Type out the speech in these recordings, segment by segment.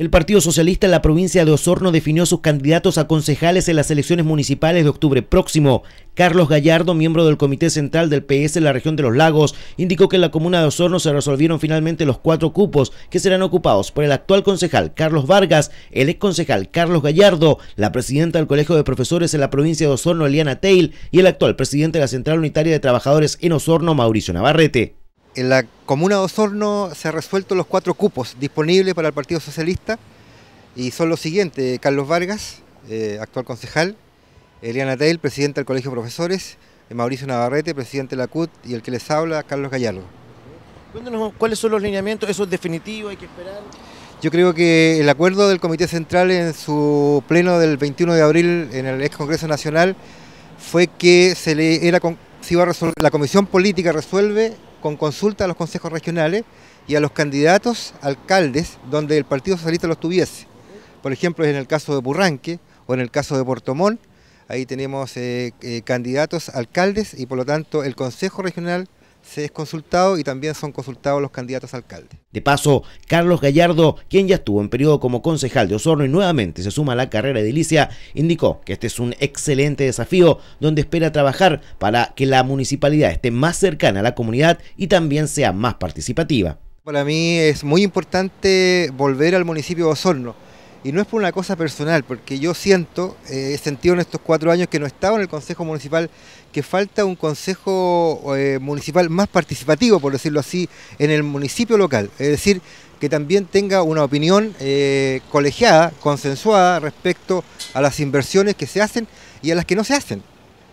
El Partido Socialista en la provincia de Osorno definió sus candidatos a concejales en las elecciones municipales de octubre próximo. Carlos Gallardo, miembro del Comité Central del PS en la región de los lagos, indicó que en la comuna de Osorno se resolvieron finalmente los cuatro cupos que serán ocupados por el actual concejal Carlos Vargas, el ex concejal Carlos Gallardo, la presidenta del Colegio de Profesores en la provincia de Osorno, Eliana Teil, y el actual presidente de la Central Unitaria de Trabajadores en Osorno, Mauricio Navarrete. En la comuna de Osorno se han resuelto los cuatro cupos disponibles para el Partido Socialista y son los siguientes, Carlos Vargas, eh, actual concejal, Eliana Tell, presidenta del Colegio de Profesores, eh, Mauricio Navarrete, presidente de la CUT y el que les habla, Carlos Gallardo. Cuéntanos cuáles son los lineamientos, eso es definitivo, hay que esperar. Yo creo que el acuerdo del Comité Central en su pleno del 21 de abril en el ex Congreso Nacional fue que se le era con, la comisión política resuelve con consulta a los consejos regionales y a los candidatos alcaldes donde el Partido Socialista los tuviese. Por ejemplo, en el caso de Burranque o en el caso de Portomón, ahí tenemos eh, eh, candidatos alcaldes y por lo tanto el Consejo Regional se es consultado y también son consultados los candidatos a alcalde. De paso, Carlos Gallardo, quien ya estuvo en periodo como concejal de Osorno y nuevamente se suma a la carrera de indicó que este es un excelente desafío donde espera trabajar para que la municipalidad esté más cercana a la comunidad y también sea más participativa. Para mí es muy importante volver al municipio de Osorno y no es por una cosa personal, porque yo siento, eh, he sentido en estos cuatro años que no he estado en el Consejo Municipal, que falta un Consejo eh, Municipal más participativo, por decirlo así, en el municipio local. Es decir, que también tenga una opinión eh, colegiada, consensuada respecto a las inversiones que se hacen y a las que no se hacen.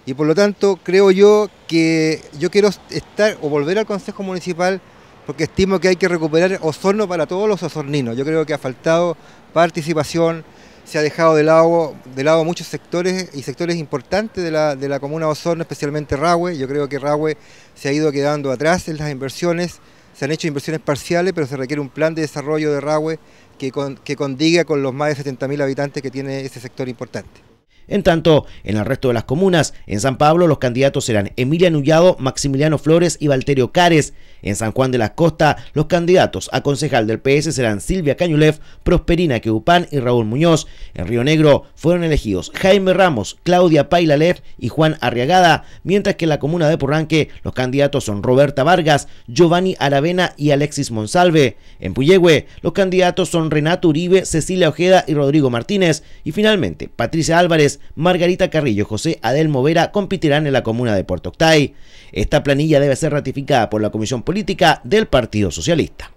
Y por lo tanto, creo yo que yo quiero estar o volver al Consejo Municipal porque estimo que hay que recuperar Osorno para todos los osorninos. Yo creo que ha faltado participación, se ha dejado de lado, muchos sectores y sectores importantes de la, comuna de Osorno, especialmente Rahue. Yo creo que Rahue se ha ido quedando atrás en las inversiones, se han hecho inversiones parciales, pero se requiere un plan de desarrollo de Rahue que, que condiga con los más de 70.000 habitantes que tiene ese sector importante. En tanto, en el resto de las comunas, en San Pablo los candidatos serán Emilia Nullado, Maximiliano Flores y Valterio Cares. En San Juan de las Costas, los candidatos a concejal del PS serán Silvia Cañulef, Prosperina Queupán y Raúl Muñoz. En Río Negro fueron elegidos Jaime Ramos, Claudia Pailalev y Juan Arriagada, mientras que en la comuna de Porranque los candidatos son Roberta Vargas, Giovanni Aravena y Alexis Monsalve. En Puyehue, los candidatos son Renato Uribe, Cecilia Ojeda y Rodrigo Martínez. Y finalmente, Patricia Álvarez Margarita Carrillo y José Adelmo Vera compitirán en la comuna de Puerto Octay. Esta planilla debe ser ratificada por la Comisión Política del Partido Socialista.